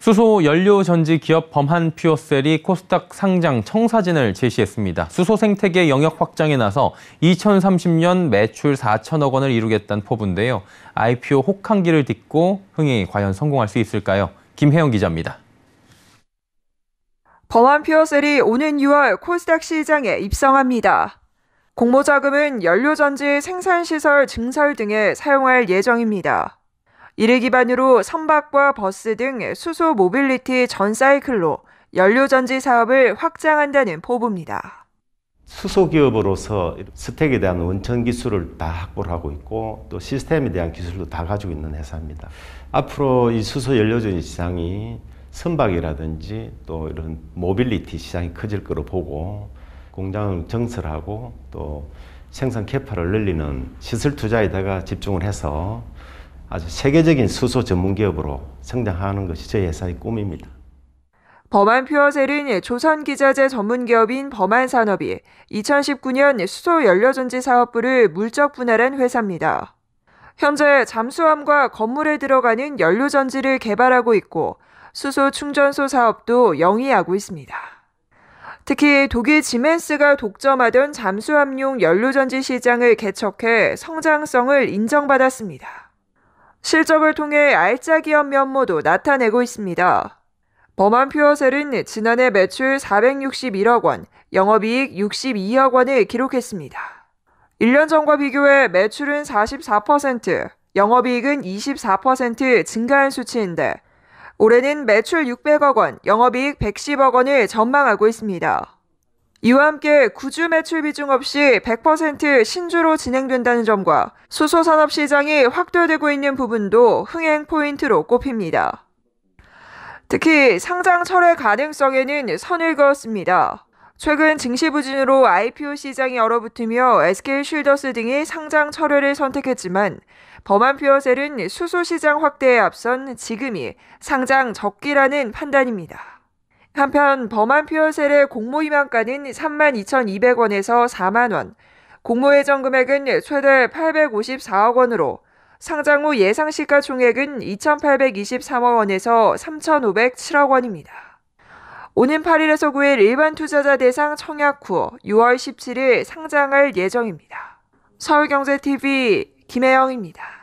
수소 연료 전지 기업 범한 퓨어셀이 코스닥 상장 청사진을 제시했습니다. 수소 생태계 영역 확장에 나서 2030년 매출 4천억 원을 이루겠다는 포부인데요. IPO 혹한기를 딛고 흥이 과연 성공할 수 있을까요? 김혜영 기자입니다. 범한 퓨어셀이 오는 6월 코스닥 시장에 입성합니다. 공모 자금은 연료 전지 생산 시설 증설 등에 사용할 예정입니다. 이를 기반으로 선박과 버스 등 수소 모빌리티 전 사이클로 연료전지 사업을 확장한다는 포부입니다. 수소기업으로서 스택에 대한 원천 기술을 다 확보를 하고 있고 또 시스템에 대한 기술도 다 가지고 있는 회사입니다. 앞으로 이 수소 연료전지 시장이 선박이라든지 또 이런 모빌리티 시장이 커질 거로 보고 공장을 증설하고 또 생산 캐파를 늘리는 시설 투자에다가 집중을 해서 아주 세계적인 수소 전문기업으로 성장하는 것이 저희 회사의 꿈입니다. 범한퓨어셀은 조선기자재 전문기업인 범한산업이 2019년 수소연료전지 사업부를 물적 분할한 회사입니다. 현재 잠수함과 건물에 들어가는 연료전지를 개발하고 있고 수소 충전소 사업도 영위하고 있습니다. 특히 독일 지멘스가 독점하던 잠수함용 연료전지 시장을 개척해 성장성을 인정받았습니다. 실적을 통해 알짜기업 면모도 나타내고 있습니다. 범한퓨어셀은 지난해 매출 461억 원, 영업이익 62억 원을 기록했습니다. 1년 전과 비교해 매출은 44%, 영업이익은 24% 증가한 수치인데 올해는 매출 600억 원, 영업이익 110억 원을 전망하고 있습니다. 이와 함께 구주 매출 비중 없이 100% 신주로 진행된다는 점과 수소산업 시장이 확대되고 있는 부분도 흥행 포인트로 꼽힙니다. 특히 상장 철회 가능성에는 선을 그었습니다. 최근 증시 부진으로 IPO 시장이 얼어붙으며 SK 쉴더스 등이 상장 철회를 선택했지만 범한 퓨어셀은 수소 시장 확대에 앞선 지금이 상장 적기라는 판단입니다. 한편 범안 표현세례 공모임한가는 32,200원에서 4만원, 공모예정 금액은 최대 854억 원으로 상장 후 예상 시가 총액은 2,823억 원에서 3,507억 원입니다. 오는 8일에서 9일 일반 투자자 대상 청약 후 6월 17일 상장할 예정입니다. 서울경제TV 김혜영입니다.